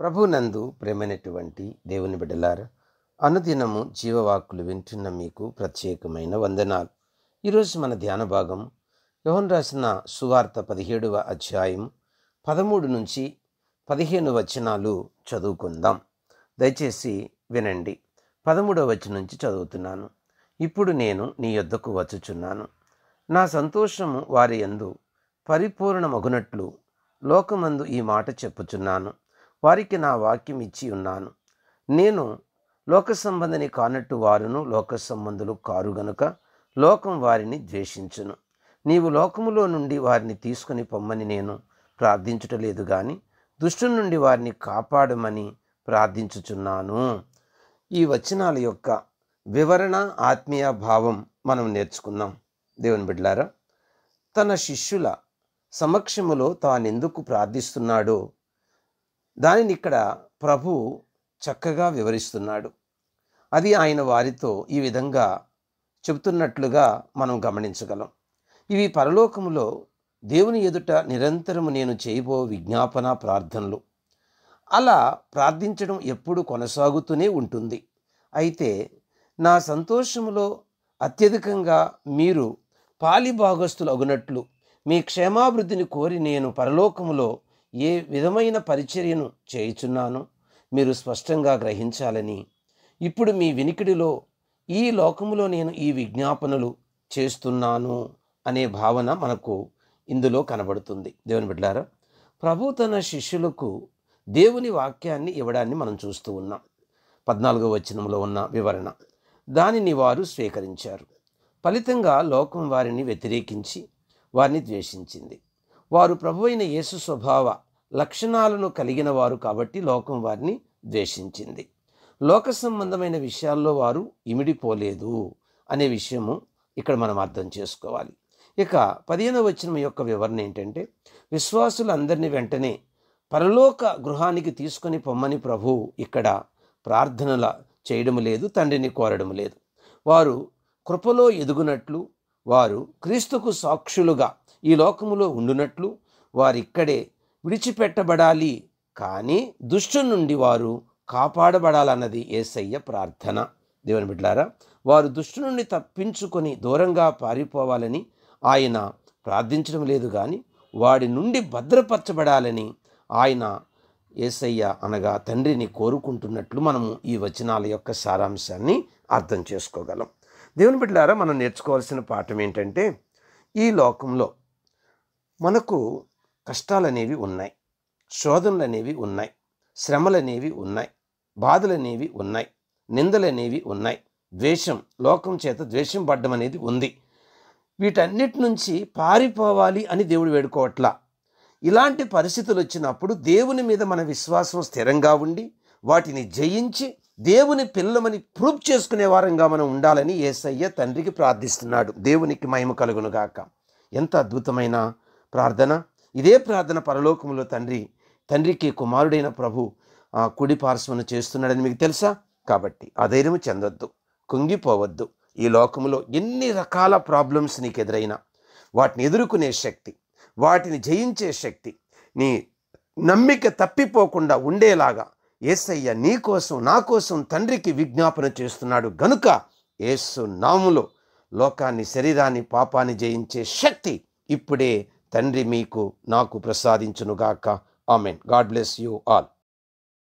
ప్రభునందు ప్రేమైనటువంటి దేవుని బిడ్డలారా అనుదినము జీవవాక్కులు వింటున్న మీకు ప్రత్యేకమైన వందనాలు ఈరోజు మన ధ్యాన భాగం యోహన్ రాసిన సువార్త పదిహేడవ అధ్యాయం పదమూడు నుంచి పదిహేను వచనాలు చదువుకుందాం దయచేసి వినండి పదమూడవ వచనం నుంచి చదువుతున్నాను ఇప్పుడు నేను నీ యొద్దకు వచ్చుచున్నాను నా సంతోషము వారి యందు పరిపూర్ణమగునట్లు లోకమందు ఈ మాట చెప్పుచున్నాను వారికి నా వాక్యం ఇచ్చి ఉన్నాను నేను లోక సంబంధిని కానట్టు వారును లోక సంబంధులు కారు గనుక లోకం వారిని ద్వేషించును నీవు లోకములో నుండి వారిని తీసుకుని పొమ్మని నేను ప్రార్థించుటలేదు గాని దుష్టు నుండి వారిని కాపాడమని ప్రార్థించుచున్నాను ఈ వచనాల యొక్క వివరణ ఆత్మీయ భావం మనం నేర్చుకుందాం దేవుని బిడ్లారా తన శిష్యుల సమక్షములో తానెందుకు ప్రార్థిస్తున్నాడో దానిని ఇక్కడ ప్రభు చక్కగా వివరిస్తున్నాడు అది ఆయన వారితో ఈ విధంగా చెబుతున్నట్లుగా మనం గమనించగలం ఇవి పరలోకములో దేవుని ఎదుట నిరంతరము నేను చేయబో విజ్ఞాపన ప్రార్థనలు అలా ప్రార్థించడం ఎప్పుడు కొనసాగుతూనే ఉంటుంది అయితే నా సంతోషములో అత్యధికంగా మీరు పాలి భాగస్థులు అగునట్లు మీ క్షేమాభివృద్ధిని కోరి నేను పరలోకములో ఏ విధమైన పరిచర్యను చేయుచున్నానో మీరు స్పష్టంగా గ్రహించాలని ఇప్పుడు మీ వినికిడిలో ఈ లోకములో నేను ఈ విజ్ఞాపనలు చేస్తున్నాను అనే భావన మనకు ఇందులో కనబడుతుంది దేవుని బిడ్డారా ప్రభు తన శిష్యులకు దేవుని వాక్యాన్ని ఇవ్వడాన్ని మనం చూస్తూ ఉన్నాం పద్నాలుగో వచనంలో ఉన్న వివరణ దానిని వారు స్వీకరించారు ఫలితంగా లోకం వారిని వ్యతిరేకించి వారిని ద్వేషించింది వారు ప్రభు అయిన యేసు స్వభావ లక్షణాలను కలిగిన వారు కాబట్టి లోకం వారిని ద్వేషించింది లోక సంబంధమైన విషయాల్లో వారు ఇమిడిపోలేదు అనే విషయము ఇక్కడ మనం అర్థం చేసుకోవాలి ఇక పదిహేనవ వచనం యొక్క వివరణ ఏంటంటే విశ్వాసులందరినీ వెంటనే పరలోక గృహానికి తీసుకొని పొమ్మని ప్రభు ఇక్కడ ప్రార్థనల చేయడం లేదు తండ్రిని కోరడం లేదు వారు కృపలో ఎదుగునట్లు వారు క్రీస్తుకు సాక్షులుగా ఈ లోకములో ఉండునట్లు వారిక్కడే విడిచిపెట్టబడాలి కానీ దుష్టు నుండి వారు కాపాడబడాలన్నది ఏసయ్య ప్రార్థన దేవుని బిడ్డారా వారు దుష్టు నుండి తప్పించుకొని దూరంగా పారిపోవాలని ఆయన ప్రార్థించడం లేదు కానీ వాడి నుండి భద్రపరచబడాలని ఆయన ఏసయ్య అనగా తండ్రిని కోరుకుంటున్నట్లు మనము ఈ వచనాల యొక్క సారాంశాన్ని అర్థం చేసుకోగలం దేవుని బిడ్డారా మనం నేర్చుకోవాల్సిన పాఠం ఏంటంటే ఈ లోకంలో మనకు కష్టాలనేవి ఉన్నాయి శోధనలనేవి ఉన్నాయి శ్రమలనేవి ఉన్నాయి బాధలనేవి ఉన్నాయి నిందలనేవి ఉన్నాయి ద్వేషం లోకం చేత ద్వేషం పడ్డం అనేది ఉంది వీటన్నిటి నుంచి పారిపోవాలి అని దేవుడు వేడుకోవట్లా ఇలాంటి పరిస్థితులు వచ్చినప్పుడు దేవుని మీద మన విశ్వాసం స్థిరంగా ఉండి వాటిని జయించి దేవుని పిల్లమని ప్రూఫ్ చేసుకునే వారంగా మనం ఉండాలని ఏసయ్య తండ్రికి ప్రార్థిస్తున్నాడు దేవునికి మహిమ కలుగునుగాక ఎంత అద్భుతమైన ప్రార్థన ఇదే ప్రార్థన పరలోకంలో తండ్రి తండ్రికి కుమారుడైన ప్రభు కుడి పార్శ్వను చేస్తున్నాడని మీకు తెలుసా కాబట్టి అధైర్యం చెందొద్దు కుంగిపోవద్దు ఈ లోకంలో ఎన్ని రకాల ప్రాబ్లమ్స్ నీకు ఎదురైనా వాటిని ఎదుర్కొనే శక్తి వాటిని జయించే శక్తి నీ నమ్మిక తప్పిపోకుండా ఉండేలాగా ఏసయ్య నీ కోసం నా కోసం తండ్రికి విజ్ఞాపన చేస్తున్నాడు గనుక ఏసు నాములో లోకాన్ని శరీరాన్ని పాపాన్ని జయించే శక్తి ఇప్పుడే తండ్రి మీకు నాకు ప్రసాదించునుగాక amen God bless you all